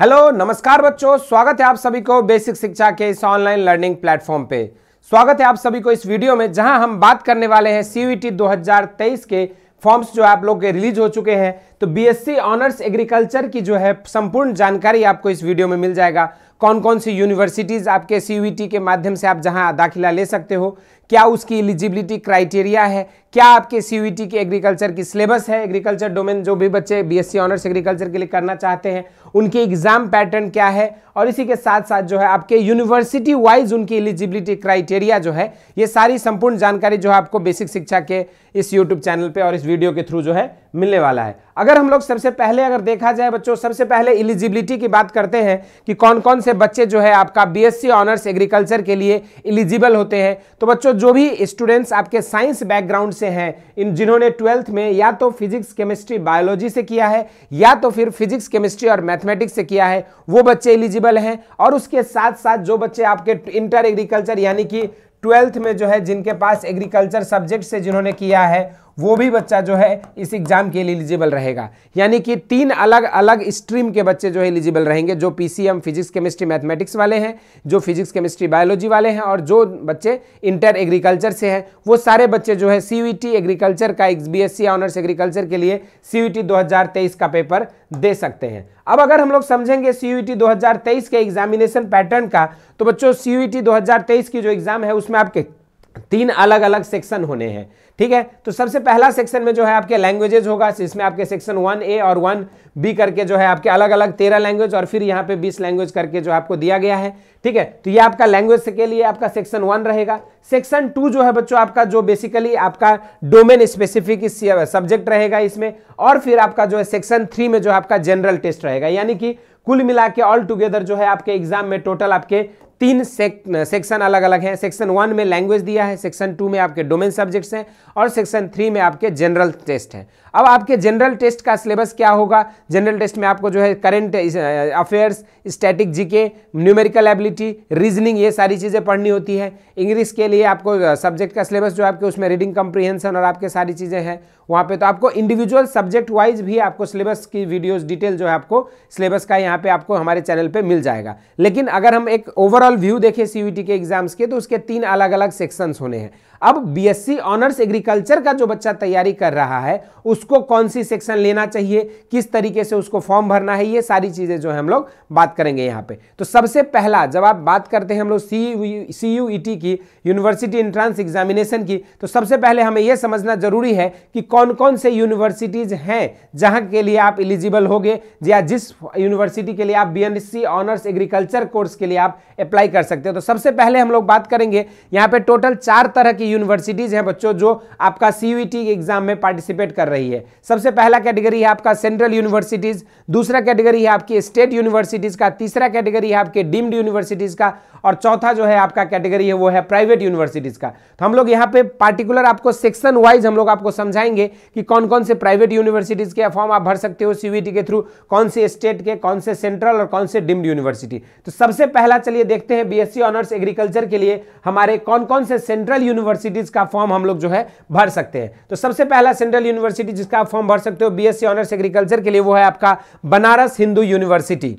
hello नमस्कार बच्चों स्वागत है आप सभी को बेसिक शिक्षा के इस ऑनलाइन लर्निंग प्लेटफॉर्म पे स्वागत है आप सभी को इस वीडियो में जहां हम बात करने वाले हैं e सीयूईटी 2023 के फॉर्म्स जो आप लोग के रिलीज हो चुके हैं तो बीएससी ऑनर्स एग्रीकल्चर की जो है संपूर्ण जानकारी आपको इस वीडियो में मिल जाएगा कौन कौन सी यूनिवर्सिटीज़ आपके सी e के माध्यम से आप जहां दाखिला ले सकते हो क्या उसकी एलिजिबिलिटी क्राइटेरिया है क्या आपके सी के एग्रीकल्चर की सिलेबस है एग्रीकल्चर डोमेन जो भी बच्चे बीएससी ऑनर्स एग्रीकल्चर के लिए करना चाहते हैं उनके एग्जाम पैटर्न क्या है और इसी के साथ साथ जो है आपके यूनिवर्सिटी वाइज उनकी एलिजिबिलिटी क्राइटेरिया जो है ये सारी संपूर्ण जानकारी जो है आपको बेसिक शिक्षा के इस यूट्यूब चैनल पर और इस वीडियो के थ्रू जो है मिलने वाला है अगर हम लोग सबसे पहले अगर देखा जाए बच्चों सबसे पहले एलिजिबिलिटी की बात करते हैं कि कौन कौन से बच्चे जो है आपका बी ऑनर्स एग्रीकल्चर के लिए एलिजिबल होते हैं तो बच्चों जो भी स्टूडेंट्स आपके साइंस बैकग्राउंड से हैं इन जिन्होंने ट्वेल्थ में या तो फिजिक्स केमिस्ट्री बायोलॉजी से किया है या तो फिर फिजिक्स केमिस्ट्री और मैथमेटिक्स से किया है वो बच्चे एलिजिबल हैं और उसके साथ साथ जो बच्चे आपके इंटर एग्रीकल्चर यानी कि ट्वेल्थ में जो है जिनके पास एग्रीकल्चर सब्जेक्ट से जिन्होंने किया है वो भी बच्चा जो है इस एग्ज़ाम के लिए एलिजिबल रहेगा यानी कि तीन अलग अलग स्ट्रीम के बच्चे जो है एलिजिबल रहेंगे जो पी फिजिक्स केमिस्ट्री मैथमेटिक्स वाले हैं जो फिजिक्स केमिस्ट्री बायोलॉजी वाले हैं और जो बच्चे इंटर एग्रीकल्चर से हैं वो सारे बच्चे जो है सी एग्रीकल्चर का बी एस ऑनर्स एग्रीकल्चर के लिए सी यू का पेपर दे सकते हैं अब अगर हम लोग समझेंगे सी यू 2023 के एग्जामिनेशन पैटर्न का तो बच्चों सी यू 2023 की जो एग्ज़ाम है उसमें आपके तीन अलग अलग सेक्शन होने हैं ठीक है तो सबसे पहला सेक्शन में जो है आपके लैंग्वेजेज होगा इसमें आपके सेक्शन वन ए और वन बी करके जो है आपके अलग अलग तेरह लैंग्वेज और फिर यहाँ पे बीस लैंग्वेज करके जो आपको दिया गया है ठीक है तो ये आपका लैंग्वेज के लिए आपका सेक्शन वन रहेगा सेक्शन टू जो है बच्चों आपका जो बेसिकली आपका डोमेन स्पेसिफिक सब्जेक्ट रहेगा इसमें और फिर आपका जो है सेक्शन थ्री में जो आपका जनरल टेस्ट रहेगा यानी कि कुल मिला के ऑल टुगेदर जो है आपके एग्जाम में टोटल आपके तीन सेक्शन अलग अलग हैं सेक्शन वन में लैंग्वेज दिया है सेक्शन टू में आपके डोमेन सब्जेक्ट्स हैं और सेक्शन थ्री में आपके जनरल टेस्ट हैं अब आपके जनरल टेस्ट का सिलेबस क्या होगा जनरल टेस्ट में आपको जो है current affairs static GK numerical ability reasoning ये सारी चीज़ें पढ़नी होती है इंग्लिश के लिए आपको सब्जेक्ट का सिलेबस जो आपके उसमें रीडिंग कंप्रीहेंसन और आपके सारी चीज़ें हैं वहाँ पे तो आपको इंडिविजुअल सब्जेक्ट वाइज भी आपको सिलेबस की वीडियोज़ डिटेल जो है आपको सिलेबस का यहाँ पर आपको हमारे चैनल पर मिल जाएगा लेकिन अगर हम एक ओवरऑल ओवरऑल व्यू देखें सीयूटी के एग्जाम्स के तो उसके तीन अलग अलग सेक्शंस होने हैं अब बीएससी ऑनर्स एग्रीकल्चर का जो बच्चा तैयारी कर रहा है उसको कौन सी सेक्शन लेना चाहिए किस तरीके से उसको फॉर्म भरना है ये सारी चीज़ें जो है हम लोग बात करेंगे यहाँ पे तो सबसे पहला जब आप बात करते हैं हम लोग C C U E T की यूनिवर्सिटी इंट्रांस एग्जामिनेशन की तो सबसे पहले हमें यह समझना जरूरी है कि कौन कौन से यूनिवर्सिटीज़ हैं जहां के लिए आप इलिजिबल हो या जिस यूनिवर्सिटी के लिए आप बी ऑनर्स एग्रीकल्चर कोर्स के लिए आप अप्लाई कर सकते हैं तो सबसे पहले हम लोग बात करेंगे यहां पे टोटल चार तरह की की यूनिवर्सिटीज़ हैं बच्चों जो आपका सी के एग्ज़ाम में पार्टिसिपेट कर रही है सबसे पहला कैटेगरी है आपका सेंट्रल यूनिवर्सिटीज़ दूसरा कैटेगरी है आपकी स्टेट यूनिवर्सिटीज़ का तीसरा कैटेगरी है आपके डीम्ड यूनिवर्सिटीज़ का और चौथा जो है आपका कैटेगरी है वो है प्राइवेट यूनिवर्सिटीज़ का तो हम लोग यहाँ पे पार्टिकुलर आपको सेक्शन वाइज हम लोग आपको समझाएंगे कि कौन कौन से प्राइवेट यूनिवर्सिटीज़ के फॉर्म आप भर सकते हो सीवीटी के थ्रू कौन से स्टेट के कौन से सेंट्रल और कौन से डिम्ड यूनिवर्सिटी तो सबसे पहला चलिए देखते हैं बी ऑनर्स एग्रीकल्चर के लिए हमारे कौन कौन से सेंट्रल यूनिवर्सिटीज़ का फॉर्म हम लोग जो है भर सकते हैं तो सबसे पहला सेंट्रल यूनिवर्सिटी जिसका आप फॉर्म भर सकते हो बी ऑनर्स एग्रीकल्चर के लिए वो है आपका बनारस हिंदू यूनिवर्सिटी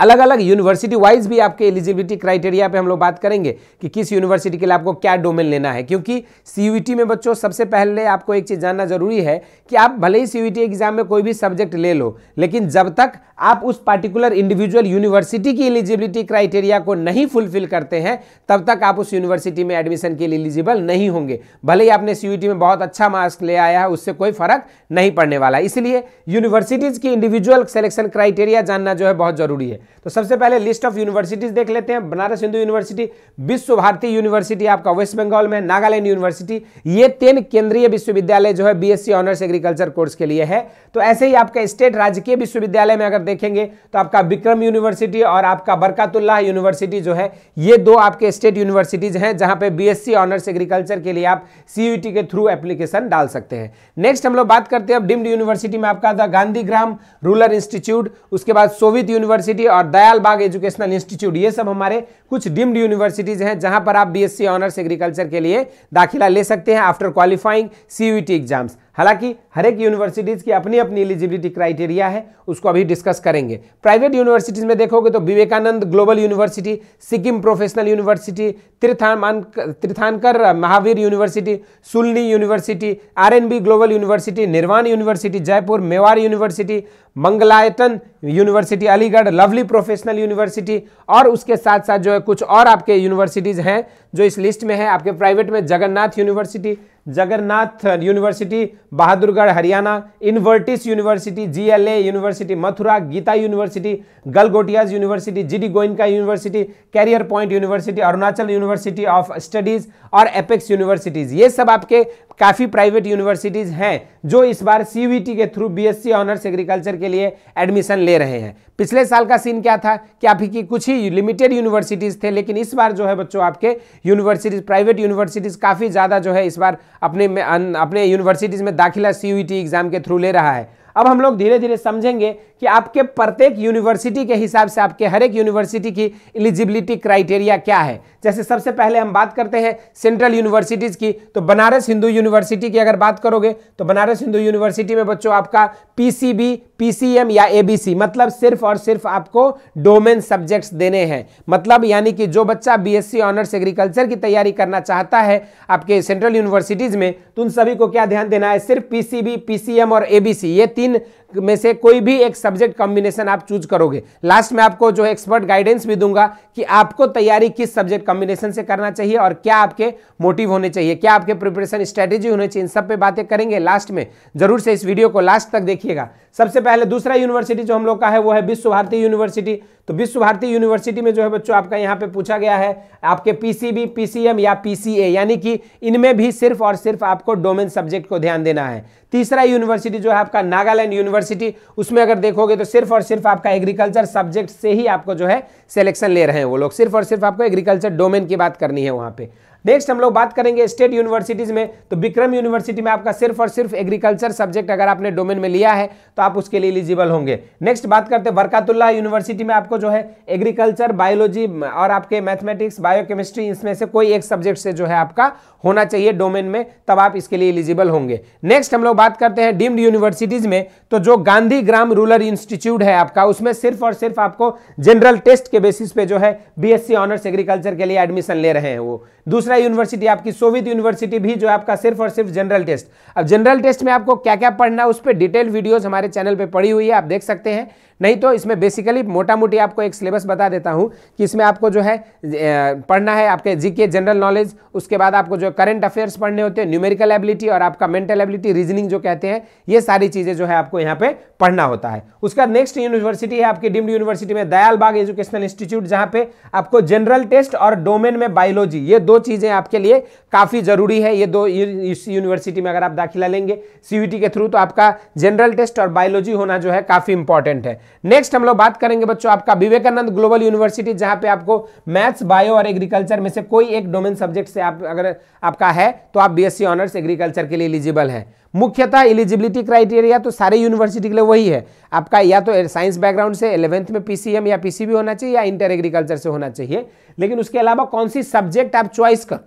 अलग अलग यूनिवर्सिटी वाइज भी आपके एलिजिबिलिटी क्राइटेरिया पे हम लोग बात करेंगे कि किस यूनिवर्सिटी के लिए आपको क्या डोमेन लेना है क्योंकि सी में बच्चों सबसे पहले आपको एक चीज़ जानना जरूरी है कि आप भले ही सी एग्जाम में कोई भी सब्जेक्ट ले लो लेकिन जब तक आप उस पार्टिकुलर इंडिविजुअल यूनिवर्सिटी की एलिजिबिलिटी क्राइटेरिया को नहीं फुलफिल करते हैं तब तक आप उस यूनिवर्सिटी में एडमिशन के लिए एलिजिबल नहीं होंगे भले ही आपने सी में बहुत अच्छा मार्क्स ले आया है उससे कोई फर्क नहीं पड़ने वाला इसलिए यूनिवर्सिटीज़ की इंडिविजुअल सेलेक्शन क्राइटेरिया जानना जो है बहुत जरूरी है है तो सबसे पहले लिस्ट ऑफ यूनिवर्सिटीज़ देख लेते हैं बनारस हिंदू यूनिवर्सिटी विश्व भारती यूनिवर्सिटी आपका वेस्ट बंगाल में नागालैंड यूनिवर्सिटी ये तीन केंद्रीय विश्वविद्यालय जो है बीएससी ऑनर्स एग्रीकल्चर कोर्स के लिए है तो ऐसे ही आपका स्टेट राजकीय विश्वविद्यालय में अगर देखेंगे तो आपका विक्रम यूनिवर्सिटी और आपका बरकतुल्ला यूनिवर्सिटी जो है ये दो आपके स्टेट यूनिवर्सिटीज़ हैं जहां पर बीएससी ऑनर्स एग्रीकल्चर के लिए आप सीयूटी के थ्रू एप्लीकेशन डाल सकते हैं नेक्स्ट हम लोग बात करते हैं अब डिम्ड यूनिवर्सिटी में आपका था गांधीग्राम रूरल इंस्टीट्यूट उसके बाद सोवियत यूनिवर्सिटी यूनिवर्सिटी और दयाल बाग एजुकेशनल इंस्टीट्यूट ये सब हमारे कुछ डीम्ड यूनिवर्सिटीज़ हैं जहां पर आप बीएससी ऑनर्स एग्रीकल्चर के लिए दाखिला ले सकते हैं आफ्टर क्वालिफाइंग सीयूटी एग्जाम्स हालांकि हर एक यूनिवर्सिटीज़ की अपनी अपनी एलिजिबिलिटी क्राइटेरिया है उसको अभी डिस्कस करेंगे प्राइवेट यूनिवर्सिटीज़ में देखोगे तो Vivekananda global university Sikkim professional university Tirthan Tirthankar Mahaveer university Shoolini university R global university Nirwan university Jaipur Mewar university Mangalayatan university Aligarh lovely professional university और उसके साथ साथ जो है कुछ और आपके यूनिवर्सिटीज़ हैं जो इस लिस्ट में है आपके प्राइवेट में Jagannath university Jagannath university Bahadurgarh Haryana Invertis university GLA university Mathura Geeta university Galgotias university GD Goenka university career point university Arunachal university of studies और एपेक्स यूनिवर्सिटीज ये सब आपके काफ़ी प्राइवेट यूनिवर्सिटीज़ हैं जो इस बार सी के थ्रू बी ऑनर्स एग्रीकल्चर के लिए एडमिशन ले रहे हैं पिछले साल का सीन क्या था कि आप की कुछ ही लिमिटेड यूनिवर्सिटीज़ थे लेकिन इस बार जो है बच्चों आपके यूनिवर्सिटीज़ प्राइवेट यूनिवर्सिटीज़ काफ़ी ज़्यादा जो है इस बार अपने में अपने यूनिवर्सिटीज़ में दाखिला सी एग्ज़ाम e के थ्रू ले रहा है अब हम लोग धीरे धीरे समझेंगे कि आपके प्रत्येक यूनिवर्सिटी के हिसाब से आपके हर एक यूनिवर्सिटी की एलिजिबिलिटी क्राइटेरिया क्या है जैसे सबसे पहले हम बात करते हैं सेंट्रल यूनिवर्सिटीज़ की तो बनारस हिंदू यूनिवर्सिटी की अगर बात करोगे तो बनारस हिंदू यूनिवर्सिटी में बच्चों आपका पीसीबी पीसीएम या एबीसी मतलब सिर्फ और सिर्फ आपको डोमेन सब्जेक्ट्स देने हैं मतलब यानी कि जो बच्चा बीएससी ऑनर्स एग्रीकल्चर की तैयारी करना चाहता है आपके सेंट्रल यूनिवर्सिटीज़ में तो उन सभी को क्या ध्यान देना है सिर्फ पीसीबी पीसीएम और एबीसी ये तीन में से कोई भी एक सब्जेक्ट कॉम्बिनेशन आप चूज करोगे लास्ट में आपको जो एक्सपर्ट गाइडेंस भी दूंगा कि आपको तैयारी किस सब्जेक्ट कॉम्बिनेशन से करना चाहिए और क्या आपके मोटिव होने चाहिए क्या आपके प्रिपरेशन स्ट्रेटेजी होने चाहिए इन सब पे बातें करेंगे लास्ट में जरूर से इस वीडियो को लास्ट तक देखिएगा सबसे पहले दूसरा यूनिवर्सिटी जो हम लोग का है वो है विश्व भारती यूनिवर्सिटी तो विश्व भारती यूनिवर्सिटी में जो है बच्चों आपका यहाँ पे पूछा गया है आपके पीसीबी पीसीएम या पीसीए यानी कि इनमें भी सिर्फ और सिर्फ आपको डोमेन सब्जेक्ट को ध्यान देना है तीसरा यूनिवर्सिटी जो है आपका नागालैंड यूनिवर्सिटी उसमें अगर देखोगे तो सिर्फ और सिर्फ आपका एग्रीकल्चर सब्जेक्ट से ही आपको जो है सिलेक्शन ले रहे हैं वो लोग सिर्फ और सिर्फ आपको एग्रीकल्चर डोमेन की बात करनी है वहाँ पर नेक्स्ट हम लोग बात करेंगे स्टेट यूनिवर्सिटीज़ में तो विक्रम यूनिवर्सिटी में आपका सिर्फ और सिर्फ एग्रीकल्चर सब्जेक्ट अगर आपने डोमेन में लिया है तो आप उसके लिए एलिजिबल होंगे नेक्स्ट बात करते हैं बरकतुल्ला यूनिवर्सिटी में आपको जो है एग्रीकल्चर बायोलॉजी और आपके मैथमेटिक्स बायोकेमिस्ट्री इसमें से कोई एक सब्जेक्ट से जो है आपका होना चाहिए डोमेन में तब आप इसके लिए एलिजिबल होंगे नेक्स्ट हम लोग बात करते हैं डीम्ड यूनिवर्सिटीज़ में तो जो गांधी ग्राम रूरल इंस्टीट्यूट है आपका उसमें सिर्फ और सिर्फ आपको जनरल टेस्ट के बेसिस पे जो है बीएससी ऑनर्स एग्रीकल्चर के लिए एडमिशन ले रहे हैं वो दूसरा यूनिवर्सिटी आपकी सोवियत यूनिवर्सिटी भी जो आपका सिर्फ और सिर्फ जनरल टेस्ट अब जनरल टेस्ट में आपको क्या क्या पढ़ना उस पर डिटेल वीडियोज हमारे चैनल पर पड़ी हुई है आप देख सकते हैं नहीं तो इसमें बेसिकली मोटा मोटी आपको एक सिलेबस बता देता हूँ कि इसमें आपको जो है पढ़ना है आपके जीके जनरल नॉलेज उसके बाद आपको जो करंट अफेयर्स पढ़ने होते हैं न्यूमेरिकल एबिलिटी और आपका मेंटल एबिलिटी रीजनिंग जो कहते हैं ये सारी चीज़ें जो है आपको यहाँ पर पढ़ना होता है उसका नेक्स्ट यूनिवर्सिटी है आपकी डिम्ड यूनिवर्सिटी में बाग एजुकेशनल इंस्टीट्यूट जहाँ पे आपको जनरल टेस्ट और डोमेन में बायोलॉजी ये दो चीज़ें आपके लिए काफ़ी ज़रूरी है ये दो इस यूनिवर्सिटी में अगर आप दाखिला लेंगे सी के थ्रू तो आपका जनरल टेस्ट और बायोलॉजी होना जो है काफ़ी इंपॉर्टेंट है नेक्स्ट हम लोग बात करेंगे बच्चों आपका विवेकानंद ग्लोबल यूनिवर्सिटी जहां पे आपको मैथ्स बायो और एग्रीकल्चर में से कोई एक डोमेन सब्जेक्ट से आप अगर आपका है तो आप बीएससी ऑनर्स एग्रीकल्चर के लिए एलिजिबल है मुख्यतः एलिजिबिलिटी क्राइटेरिया तो सारे यूनिवर्सिटी के लिए वही है आपका या तो साइंस बैकग्राउंड से इलेवेंथ में पीसीएम या पीसीबी होना चाहिए या इंटर एग्रीकल्चर से होना चाहिए लेकिन उसके अलावा कौन सी सब्जेक्ट आप चॉइस कर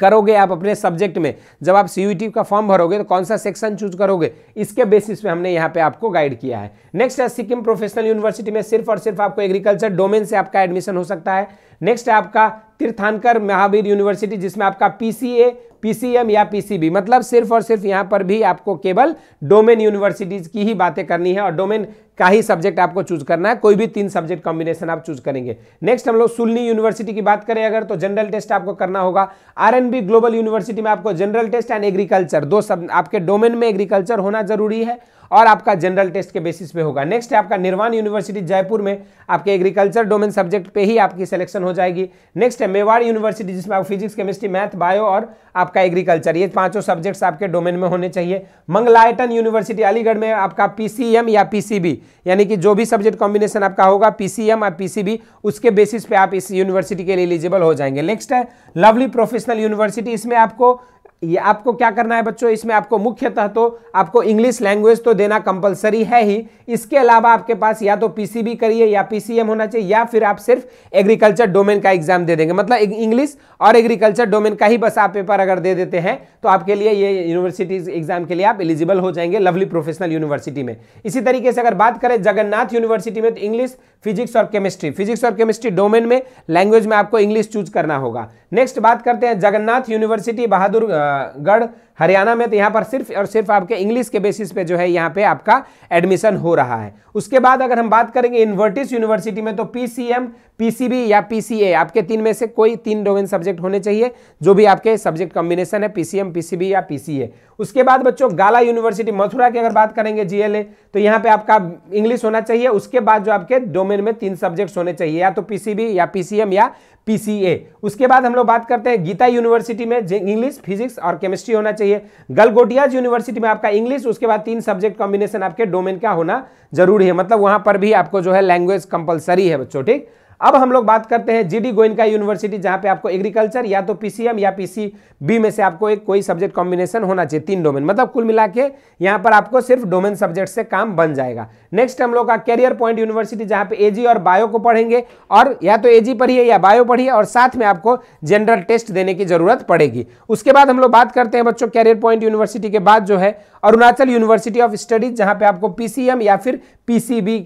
करोगे आप अपने सब्जेक्ट में जब आप सी का फॉर्म भरोगे तो कौन सा सेक्शन चूज करोगे इसके बेसिस पे हमने यहाँ पे आपको गाइड किया है नेक्स्ट है सिक्किम प्रोफेशनल यूनिवर्सिटी में सिर्फ और सिर्फ आपको एग्रीकल्चर डोमेन से आपका एडमिशन हो सकता है नेक्स्ट है आपका तीर्थानकर महावीर यूनिवर्सिटी जिसमें आपका पीसीए पीसीएम या पीसीबी मतलब सिर्फ और सिर्फ यहाँ पर भी आपको केवल डोमेन यूनिवर्सिटीज़ की ही बातें करनी है और डोमेन का ही सब्जेक्ट आपको चूज करना है कोई भी तीन सब्जेक्ट कॉम्बिनेशन आप चूज करेंगे नेक्स्ट हम लोग सुलनी यूनिवर्सिटी की बात करें अगर तो जनरल टेस्ट आपको करना होगा आरएनबी ग्लोबल यूनिवर्सिटी में आपको जनरल टेस्ट एंड एग्रीकल्चर दो सब आपके डोमेन में एग्रीकल्चर होना जरूरी है और आपका जनरल टेस्ट के बेसिस पे होगा नेक्स्ट है आपका निर्वाण यूनिवर्सिटी जयपुर में आपके एग्रीकल्चर डोमेन सब्जेक्ट पे ही आपकी सिलेक्शन हो जाएगी नेक्स्ट है मेवाड़ यूनिवर्सिटी जिसमें आप फिजिक्स केमिस्ट्री मैथ बायो और आपका एग्रीकल्चर ये पांचों सब्जेक्ट्स आपके डोमेन में होने चाहिए मंगलायटन यूनिवर्सिटी अलीगढ़ में आपका पीसीएम या पीसीबी यानी कि जो भी सब्जेक्ट कॉम्बिनेशन आपका होगा पीसीएम या पीसीबी उसके बेसिस पे आप इस यूनिवर्सिटी के लिए एलिजिबल हो जाएंगे नेक्स्ट है लवली प्रोफेशनल यूनिवर्सिटी इसमें आपको ये आपको क्या करना है बच्चों इसमें आपको मुख्यतः तो आपको इंग्लिश लैंग्वेज तो देना कंपलसरी है ही इसके अलावा आपके पास या तो पीसीबी करिए या पीसीएम होना चाहिए या फिर आप सिर्फ एग्रीकल्चर डोमेन का एग्जाम दे देंगे मतलब इंग्लिश और एग्रीकल्चर डोमेन का ही बस आप पेपर अगर दे देते हैं तो आपके लिए ये यूनिवर्सिटीज एग्जाम के लिए आप एलिजिबल हो जाएंगे लवली प्रोफेशनल यूनिवर्सिटी में इसी तरीके से अगर बात करें जगन्नाथ यूनिवर्सिटी में तो इंग्लिश फिजिक्स और केमिस्ट्री फिजिक्स और केमिस्ट्री डोमेन में लैंग्वेज में आपको इंग्लिश चूज करना होगा नेक्स्ट बात करते हैं जगन्नाथ यूनिवर्सिटी बहादुरगढ़ हरियाणा में तो यहाँ पर सिर्फ और सिर्फ आपके इंग्लिश के बेसिस पे जो है यहाँ पे आपका एडमिशन हो रहा है उसके बाद अगर हम बात करेंगे इन्वर्टिस यूनिवर्सिटी में तो पीसीएम पीसीबी या पीसीए आपके तीन में से कोई तीन डोमेन सब्जेक्ट होने चाहिए जो भी आपके सब्जेक्ट कॉम्बिनेशन है पीसीएम पीसीबी या पीसीए उसके बाद बच्चों गाला यूनिवर्सिटी मथुरा की अगर बात करेंगे जीएलए तो यहाँ पे आपका इंग्लिश होना चाहिए उसके बाद जो आपके डोमेन में तीन सब्जेक्ट्स होने चाहिए या तो पीसीबी या पीसीएम या पीसीए उसके बाद हम लोग बात करते हैं गीता यूनिवर्सिटी में इंग्लिश फिजिक्स और केमिस्ट्री होना चाहिए चाहिए गलगोटियाज यूनिवर्सिटी में आपका इंग्लिश उसके बाद तीन सब्जेक्ट कॉम्बिनेशन आपके डोमेन का होना जरूरी है मतलब वहां पर भी आपको जो है लैंग्वेज कंपलसरी है बच्चों ठीक अब हम लोग बात करते हैं जीडी गोयनका यूनिवर्सिटी जहां पे आपको एग्रीकल्चर या तो पीसीएम या पीसीबी में से आपको एक कोई सब्जेक्ट कॉम्बिनेशन होना चाहिए तीन डोमेन मतलब कुल मिला के यहाँ पर आपको सिर्फ डोमेन सब्जेक्ट से काम बन जाएगा नेक्स्ट हम लोग का कैरियर पॉइंट यूनिवर्सिटी जहाँ पे एजी और बायो को पढ़ेंगे और या तो ए पढ़िए या बायो पढ़िए और साथ में आपको जनरल टेस्ट देने की जरूरत पड़ेगी उसके बाद हम लोग बात करते हैं बच्चों कैरियर पॉइंट यूनिवर्सिटी के बाद जो है अरुणाचल यूनिवर्सिटी ऑफ स्टडीज जहां पे आपको पीसीएम या फिर पीसीबी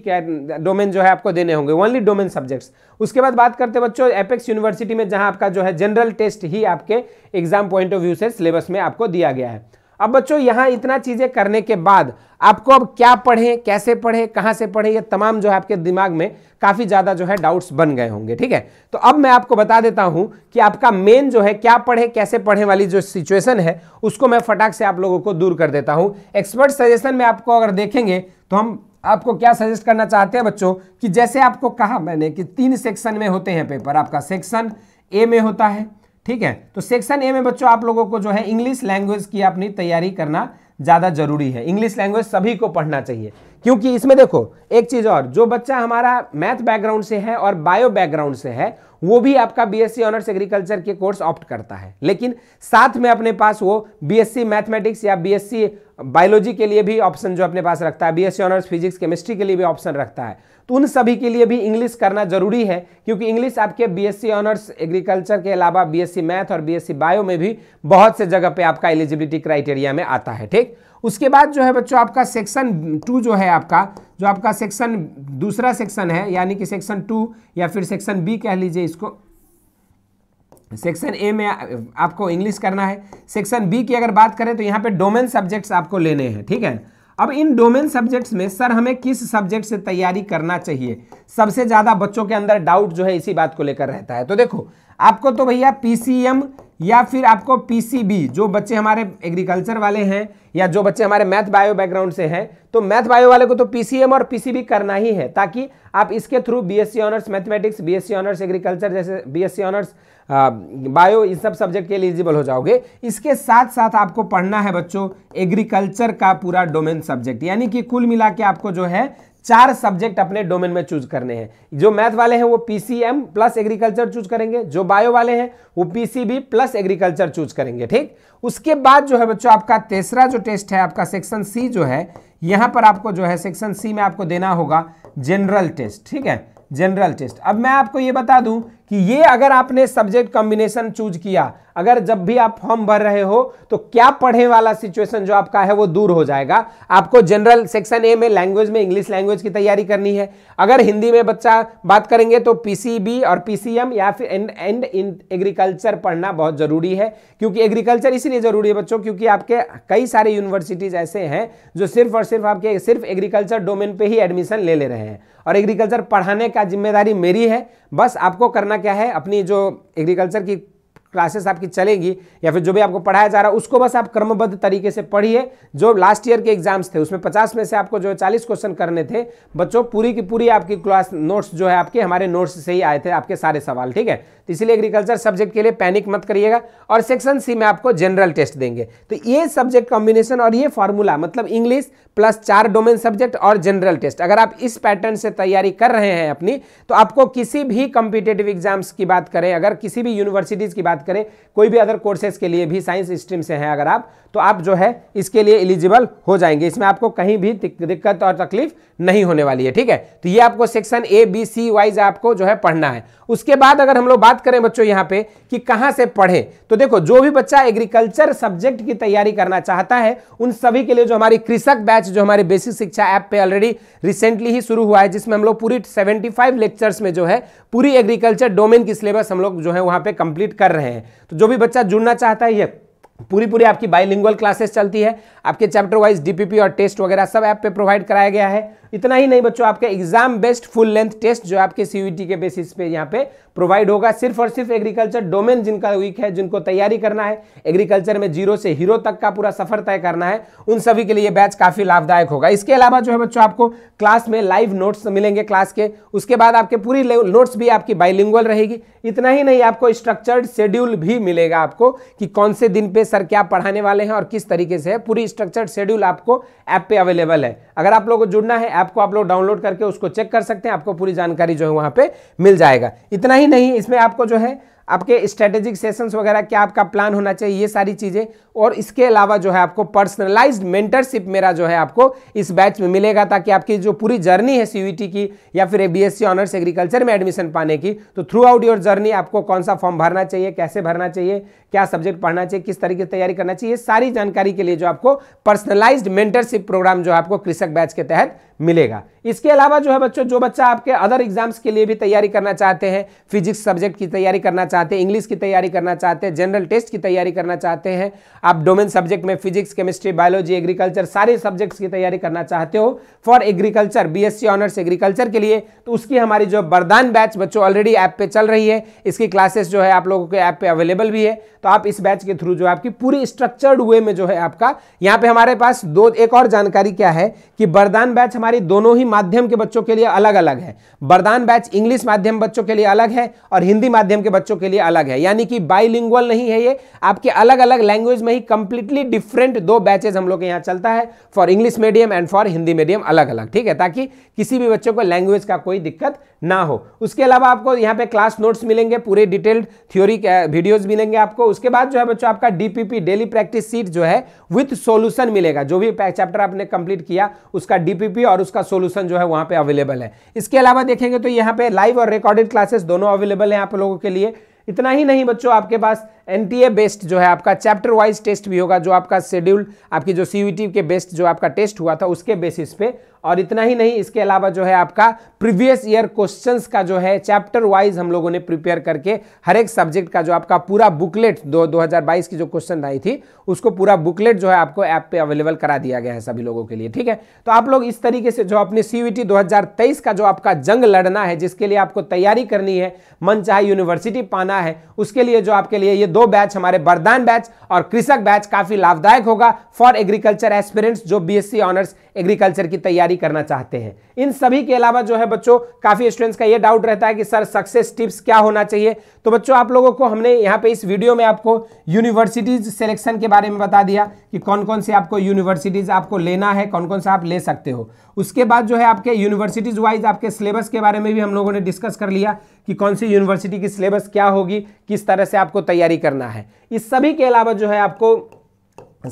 डोमेन जो है आपको देने होंगे ओनली डोमेन सब्जेक्ट्स उसके बाद बात करते हैं बच्चों एपेक्स यूनिवर्सिटी में जहां आपका जो है जनरल टेस्ट ही आपके एग्जाम पॉइंट ऑफ व्यू से सिलेबस में आपको दिया गया है अब बच्चों यहाँ इतना चीज़ें करने के बाद आपको अब क्या पढ़ें कैसे पढ़ें कहाँ से पढ़ें ये तमाम जो है आपके दिमाग में काफ़ी ज़्यादा जो है डाउट्स बन गए होंगे ठीक है तो अब मैं आपको बता देता हूं कि आपका मेन जो है क्या पढ़े कैसे पढ़ें वाली जो सिचुएशन है उसको मैं फटाक से आप लोगों को दूर कर देता हूँ एक्सपर्ट सजेशन में आपको अगर देखेंगे तो हम आपको क्या सजेस्ट करना चाहते हैं बच्चों कि जैसे आपको कहा मैंने कि तीन सेक्शन में होते हैं पेपर आपका सेक्शन ए में होता है ठीक है तो सेक्शन ए में बच्चों आप लोगों को जो है इंग्लिश लैंग्वेज की अपनी तैयारी करना ज़्यादा जरूरी है इंग्लिश लैंग्वेज सभी को पढ़ना चाहिए क्योंकि इसमें देखो एक चीज़ और जो बच्चा हमारा मैथ बैकग्राउंड से है और बायो बैकग्राउंड से है वो भी आपका बीएससी ऑनर्स एग्रीकल्चर के कोर्स ऑप्ट करता है लेकिन साथ में अपने पास वो बीएससी मैथमेटिक्स या बीएससी बायोलॉजी के लिए भी ऑप्शन जो अपने पास रखता है बीएससी ऑनर्स फिजिक्स केमिस्ट्री के लिए भी ऑप्शन रखता है तो उन सभी के लिए भी इंग्लिश करना जरूरी है क्योंकि इंग्लिश आपके बीएससी ऑनर्स एग्रीकल्चर के अलावा बीएससी मैथ और बीएससी बायो में भी बहुत से जगह पे आपका एलिजिबिलिटी क्राइटेरिया में आता है ठीक उसके बाद जो है बच्चों आपका सेक्शन टू जो है आपका जो आपका सेक्शन दूसरा सेक्शन है यानी कि सेक्शन टू या फिर सेक्शन बी कह लीजिए इसको सेक्शन ए में आपको इंग्लिश करना है सेक्शन बी की अगर बात करें तो यहाँ पे डोमेन सब्जेक्ट्स आपको लेने हैं ठीक है अब इन डोमेन सब्जेक्ट्स में सर हमें किस सब्जेक्ट से तैयारी करना चाहिए सबसे ज़्यादा बच्चों के अंदर डाउट जो है इसी बात को लेकर रहता है तो देखो आपको तो भैया पी या फिर आपको पीसीबी जो बच्चे हमारे एग्रीकल्चर वाले हैं या जो बच्चे हमारे मैथ बायो बैकग्राउंड से हैं तो मैथ बायो वाले को तो पीसीएम और पीसीबी करना ही है ताकि आप इसके through BSc honours mathematics BSc honours agriculture जैसे बीएससी ऑनर्स बायो इन सब सब्जेक्ट के एलिजिबल हो जाओगे इसके साथ साथ आपको पढ़ना है बच्चों एग्रीकल्चर का पूरा डोमेन सब्जेक्ट यानी कि कुल मिला के आपको जो है चार सब्जेक्ट अपने डोमेन में चूज करने हैं जो मैथ वाले हैं वो पीसीएम प्लस एग्रीकल्चर चूज करेंगे जो बायो वाले हैं वो पीसीबी प्लस एग्रीकल्चर चूज करेंगे ठीक उसके बाद जो है बच्चों आपका तीसरा जो टेस्ट है आपका सेक्शन सी जो है यहां पर आपको जो है सेक्शन सी में आपको देना होगा जनरल टेस्ट ठीक है जनरल टेस्ट अब मैं आपको ये बता दूं कि ये अगर आपने सब्जेक्ट कॉम्बिनेशन चूज किया अगर जब भी आप फॉर्म भर रहे हो तो क्या पढ़े वाला सिचुएशन जो आपका है वो दूर हो जाएगा आपको जनरल सेक्शन ए में लैंग्वेज में इंग्लिश लैंग्वेज की तैयारी करनी है अगर हिंदी में बच्चा बात करेंगे तो पीसीबी और पीसीएम या फिर एंड एंड इन एग्रीकल्चर पढ़ना बहुत ज़रूरी है क्योंकि एग्रीकल्चर इसीलिए ज़रूरी है बच्चों क्योंकि आपके कई सारे यूनिवर्सिटीज़ ऐसे हैं जो सिर्फ और सिर्फ आपके सिर्फ एग्रीकल्चर डोमेन पर ही एडमिशन ले ले रहे हैं और एग्रीकल्चर पढ़ाने का जिम्मेदारी मेरी है बस आपको करना क्या है अपनी जो एग्रीकल्चर की क्लासेस आपकी चलेंगी या फिर जो भी आपको पढ़ाया जा रहा है उसको बस आप क्रमबद्ध तरीके से पढ़िए जो लास्ट ईयर के एग्जाम्स थे उसमें पचास में से आपको जो है चालीस क्वेश्चन करने थे बच्चों पूरी की पूरी आपकी क्लास नोट्स जो है आपके हमारे नोट्स से ही आए थे आपके सारे सवाल ठीक है तो इसीलिए एग्रीकल्चर सब्जेक्ट के लिए पैनिक मत करिएगा और सेक्शन सी में आपको जनरल टेस्ट देंगे तो ये सब्जेक्ट कॉम्बिनेशन और ये फॉर्मूला मतलब इंग्लिश प्लस चार डोमेन सब्जेक्ट और जनरल टेस्ट अगर आप इस पैटर्न से तैयारी कर रहे हैं अपनी तो आपको किसी भी कॉम्पिटेटिव एग्जाम्स की बात करें अगर किसी भी यूनिवर्सिटीज़ की बात करें कोई भी अदर कोर्सेज के लिए भी साइंस स्ट्रीम से हैं अगर आप तो आप जो है इसके लिए एलिजिबल हो जाएंगे इसमें आपको कहीं भी दिक्कत और तकलीफ नहीं होने वाली है ठीक है तो ये आपको section A B C wise आपको जो है पढ़ना है उसके बाद अगर हम लोग बात करें बच्चों यहाँ पे कि कहाँ से पढ़ें तो देखो जो भी बच्चा एग्रीकल्चर सब्जेक्ट की तैयारी करना चाहता है उन सभी के लिए जो हमारी कृषक बैच जो हमारे बेसिक शिक्षा ऐप पे ऑलरेडी रिसेंटली ही शुरू हुआ है जिसमें हम लोग पूरी 75 लेक्चर्स में जो है पूरी एग्रीकल्चर डोमेन की सिलेबस हम लोग जो है वहाँ पे कंप्लीट कर रहे हैं है तो जो भी बच्चा जुड़ना चाहता है ये पूरी पूरी आपकी बाइलिंगुअल क्लासेस चलती है आपके चैप्टर वाइज डीपीपी और टेस्ट वगैरह सब ऐप पे प्रोवाइड कराया गया है इतना ही नहीं बच्चों आपका exam based full length test जो आपके सीयूईटी के बेसिस पे यहाँ पे प्रोवाइड होगा सिर्फ और सिर्फ एग्रीकल्चर डोमेन जिनका वीक है जिनको तैयारी करना है एग्रीकल्चर में जीरो से हीरो तक का पूरा सफर तय करना है उन सभी के लिए बैच काफ़ी लाभदायक होगा इसके अलावा जो है बच्चों आपको क्लास में लाइव नोट्स मिलेंगे क्लास के उसके बाद आपके पूरी नोट्स भी आपकी बाइलिंगुअल रहेगी इतना ही नहीं आपको स्ट्रक्चर्ड शेड्यूल भी मिलेगा आपको कि कौन से दिन पे सर क्या पढ़ाने वाले हैं और किस तरीके से है पूरी स्ट्रक्चर शेड्यूल आपको ऐप पे अवेलेबल है अगर आप लोगों को जुड़ना है ऐप को आप लोग डाउनलोड करके उसको चेक कर सकते हैं आपको पूरी जानकारी जो है वहाँ पर मिल जाएगा इतना ही नहीं इसमें आपको जो है आपके स्ट्रेटेजिक सेशंस वगैरह क्या आपका प्लान होना चाहिए ये सारी चीज़ें और इसके अलावा जो है आपको पर्सनलाइज्ड मेंटरशिप मेरा जो है आपको इस बैच में मिलेगा ताकि आपकी जो पूरी जर्नी है सीयूईटी e की या फिर बीएससी ऑनर्स एग्रीकल्चर में एडमिशन पाने की तो थ्रू आउट योर जर्नी आपको कौन सा फॉर्म भरना चाहिए कैसे भरना चाहिए क्या सब्जेक्ट पढ़ना चाहिए किस तरीके से तैयारी करना चाहिए सारी जानकारी के लिए जो आपको पर्सनलाइज्ड मेंटरशिप प्रोग्राम जो आपको कृषक बैच के तहत मिलेगा इसके अलावा जो है बच्चों जो बच्चा आपके अदर एग्जाम्स के लिए भी तैयारी करना चाहते हैं फिजिक्स सब्जेक्ट की तैयारी करना चाहते हैं इंग्लिश की तैयारी करना चाहते हैं जनरल टेस्ट की तैयारी करना चाहते हैं आप डोमेन सब्जेक्ट में फिजिक्स केमिस्ट्री बायोलॉजी एग्रीकल्चर सारे सब्जेक्ट्स की तैयारी करना चाहते हो for agriculture B honours agriculture के लिए तो उसकी हमारी जो बरदान बैच बच्चों ऑलरेडी ऐप पर चल रही है इसकी क्लासेस जो है आप लोगों के ऐप पर अवेलेबल भी है तो आप इस बैच के थ्रू जो आपकी पूरी स्ट्रक्चर्ड वे में जो है आपका यहाँ पे हमारे पास दो एक और जानकारी क्या है कि बरदान बैच हमारे हमारी दोनों ही माध्यम के बच्चों के लिए अलग अलग है बरदान बैच इंग्लिश माध्यम बच्चों के लिए अलग है और हिंदी माध्यम के बच्चों के लिए अलग है यानी कि बाईलिंगुअल नहीं है ये आपके अलग अलग लैंग्वेज में ही कंप्लीटली डिफरेंट दो बैचेज हम लोग के यहाँ चलता है for English medium and for Hindi medium अलग अलग ठीक है ताकि किसी भी बच्चों को लैंग्वेज का कोई दिक्कत ना हो उसके अलावा आपको यहाँ पे क्लास नोट्स मिलेंगे पूरे डिटेल्ड थ्योरी वीडियोज मिलेंगे आपको उसके बाद जो है बच्चों आपका डीपीपी डेली प्रैक्टिस सीट जो है विथ सोल्यूशन मिलेगा जो भी चैप्टर आपने कंप्लीट किया उसका डीपीपी और उसका सोल्यूशन जो है वहां पे अवेलेबल है इसके अलावा देखेंगे तो यहाँ पे लाइव और रिकॉर्डेड क्लासेस दोनों अवेलेबल है आप लोगों के लिए इतना ही नहीं बच्चों आपके पास एन बेस्ड जो है आपका चैप्टर वाइज टेस्ट भी होगा जो आपका शेड्यूल आपकी जो सी के बेस्ड जो आपका टेस्ट हुआ था उसके बेसिस पे और इतना ही नहीं इसके अलावा जो है आपका प्रीवियस ईयर क्वेश्चंस का जो है चैप्टर वाइज हम लोगों ने प्रिपेयर करके हर एक सब्जेक्ट का जो आपका पूरा बुकलेट दो 2022 की जो क्वेश्चन आई थी उसको पूरा बुकलेट जो है आपको ऐप पे अवेलेबल करा दिया गया है सभी लोगों के लिए ठीक है तो आप लोग इस तरीके से जो अपने सीयूटी 2023 का जो आपका जंग लड़ना है जिसके लिए आपको तैयारी करनी है मन चाहे यूनिवर्सिटी पाना है उसके लिए जो आपके लिए ये दो बैच हमारे बरदान बैच और कृषक बैच काफी लाभदायक होगा फॉर एग्रीकल्चर एस्पिरेंट्स जो बीएससी ऑनर्स एग्रीकल्चर की तैयारी तैयारी करना चाहते हैं इन सभी के अलावा जो है बच्चों काफ़ी स्टूडेंट्स का ये डाउट रहता है कि सर सक्सेस टिप्स क्या होना चाहिए तो बच्चों आप लोगों को हमने यहाँ पे इस वीडियो में आपको यूनिवर्सिटीज़ सिलेक्शन के बारे में बता दिया कि कौन कौन से आपको यूनिवर्सिटीज़ आपको लेना है कौन कौन सा आप ले सकते हो उसके बाद जो है आपके यूनिवर्सिटीज़ वाइज आपके सिलेबस के बारे में भी हम लोगों ने डिस्कस कर लिया कि कौन सी यूनिवर्सिटी की सिलेबस क्या होगी किस तरह से आपको तैयारी करना है इस सभी के अलावा जो है आपको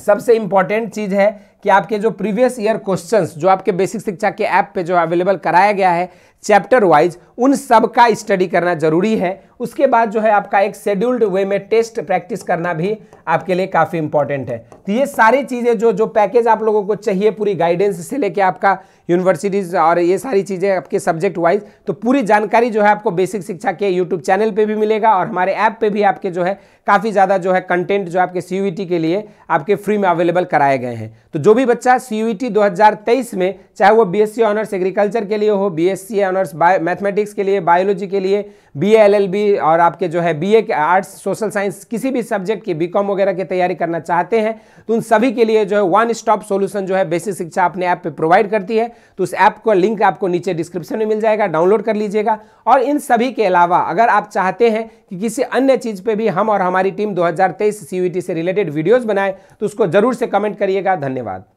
सबसे इंपॉर्टेंट चीज़ है कि आपके जो प्रीवियस ईयर क्वेश्चंस जो आपके बेसिक शिक्षा के ऐप पे जो अवेलेबल कराया गया है चैप्टर वाइज उन सब का स्टडी करना जरूरी है उसके बाद जो है आपका एक शेड्यूल्ड वे में टेस्ट प्रैक्टिस करना भी आपके लिए काफ़ी इंपॉर्टेंट है तो ये सारी चीज़ें जो जो पैकेज आप लोगों को चाहिए पूरी गाइडेंस से लेके आपका यूनिवर्सिटीज़ और ये सारी चीज़ें आपके सब्जेक्ट वाइज तो पूरी जानकारी जो है आपको बेसिक शिक्षा के यूट्यूब चैनल पर भी मिलेगा और हमारे ऐप पर भी आपके जो है काफ़ी ज़्यादा जो है कंटेंट जो आपके सी e के लिए आपके फ्री में अवेलेबल कराए गए हैं तो जो भी बच्चा e सी 2023 में चाहे वो बीएससी ऑनर्स एग्रीकल्चर के लिए हो बीएससी ऑनर्स मैथमेटिक्स के लिए बायोलॉजी के लिए बी एलएलबी और आपके जो है बी के आर्ट्स सोशल साइंस किसी भी सब्जेक्ट की बी वगैरह की तैयारी करना चाहते हैं तो उन सभी के लिए जो है वन स्टॉप सोल्यूशन जो है बेसिक शिक्षा अपने ऐप पर प्रोवाइड करती है तो उस ऐप का लिंक आपको नीचे डिस्क्रिप्शन में मिल जाएगा डाउनलोड कर लीजिएगा और इन सभी के अलावा अगर आप चाहते हैं कि किसी अन्य चीज़ पर भी हम और हमारी टीम दो हज़ार e से रिलेटेड वीडियोज़ बनाए तो उसको ज़रूर से कमेंट करिएगा धन्यवाद